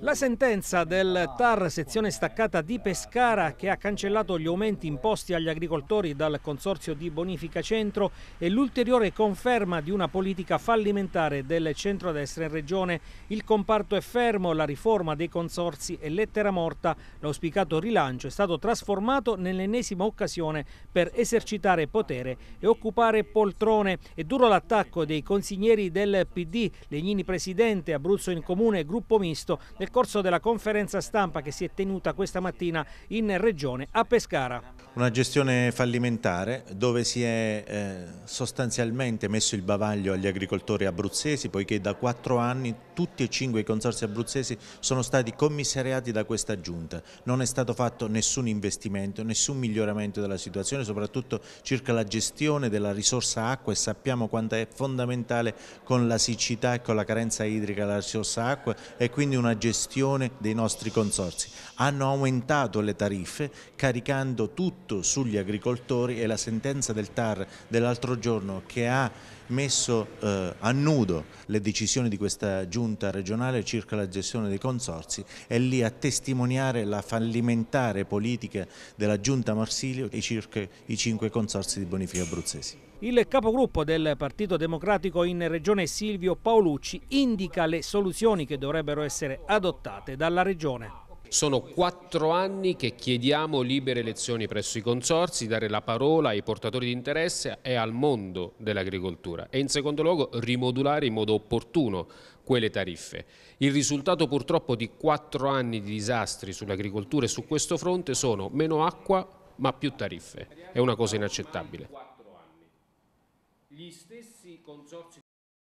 La sentenza del TAR sezione staccata di Pescara che ha cancellato gli aumenti imposti agli agricoltori dal Consorzio di Bonifica Centro è l'ulteriore conferma di una politica fallimentare del centro-destra in regione. Il comparto è fermo, la riforma dei consorzi è lettera morta. L'auspicato rilancio è stato trasformato nell'ennesima occasione per esercitare potere e occupare poltrone. È duro l'attacco dei consiglieri del PD, Legnini presidente, Abruzzo in comune, gruppo misto nel corso della conferenza stampa che si è tenuta questa mattina in Regione a Pescara. Una gestione fallimentare dove si è eh, sostanzialmente messo il bavaglio agli agricoltori abruzzesi poiché da quattro anni tutti e cinque i consorsi abruzzesi sono stati commissariati da questa giunta. Non è stato fatto nessun investimento, nessun miglioramento della situazione, soprattutto circa la gestione della risorsa acqua e sappiamo quanto è fondamentale con la siccità e con la carenza idrica della risorsa acqua e quindi una buona gestione dei nostri consorzi. Hanno aumentato le tariffe caricando tutto sugli agricoltori e la sentenza del TAR dell'altro giorno che ha messo eh, a nudo le decisioni di questa giunta regionale circa la gestione dei consorzi è lì a testimoniare la fallimentare politica della giunta Marsilio e circa i cinque consorzi di bonifica abruzzesi. Il capogruppo del Partito Democratico in Regione Silvio Paolucci indica le soluzioni che dovrebbero essere adottate dalla Regione. Sono quattro anni che chiediamo libere elezioni presso i consorsi, dare la parola ai portatori di interesse e al mondo dell'agricoltura e in secondo luogo rimodulare in modo opportuno quelle tariffe. Il risultato purtroppo di quattro anni di disastri sull'agricoltura e su questo fronte sono meno acqua ma più tariffe. È una cosa inaccettabile.